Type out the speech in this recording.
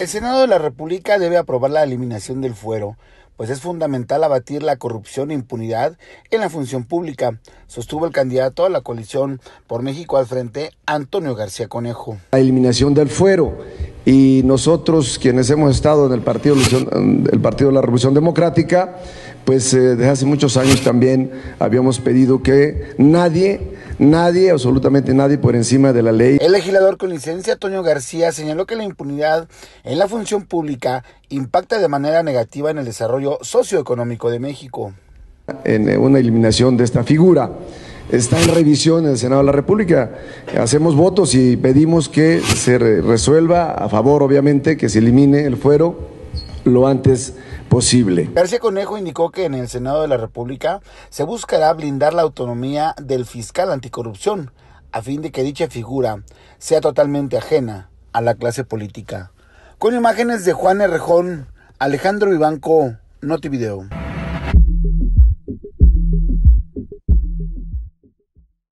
El Senado de la República debe aprobar la eliminación del fuero, pues es fundamental abatir la corrupción e impunidad en la función pública, sostuvo el candidato a la coalición por México al frente, Antonio García Conejo. La eliminación del fuero y nosotros quienes hemos estado en el Partido, de la Revolución Democrática pues eh, desde hace muchos años también habíamos pedido que nadie, nadie, absolutamente nadie por encima de la ley. El legislador con licencia, Toño García, señaló que la impunidad en la función pública impacta de manera negativa en el desarrollo socioeconómico de México. En eh, una eliminación de esta figura está en revisión en el Senado de la República. Hacemos votos y pedimos que se resuelva a favor, obviamente, que se elimine el fuero lo antes posible. García Conejo indicó que en el Senado de la República se buscará blindar la autonomía del fiscal anticorrupción a fin de que dicha figura sea totalmente ajena a la clase política. Con imágenes de Juan Herrero, Alejandro Vivanco, Notivideo.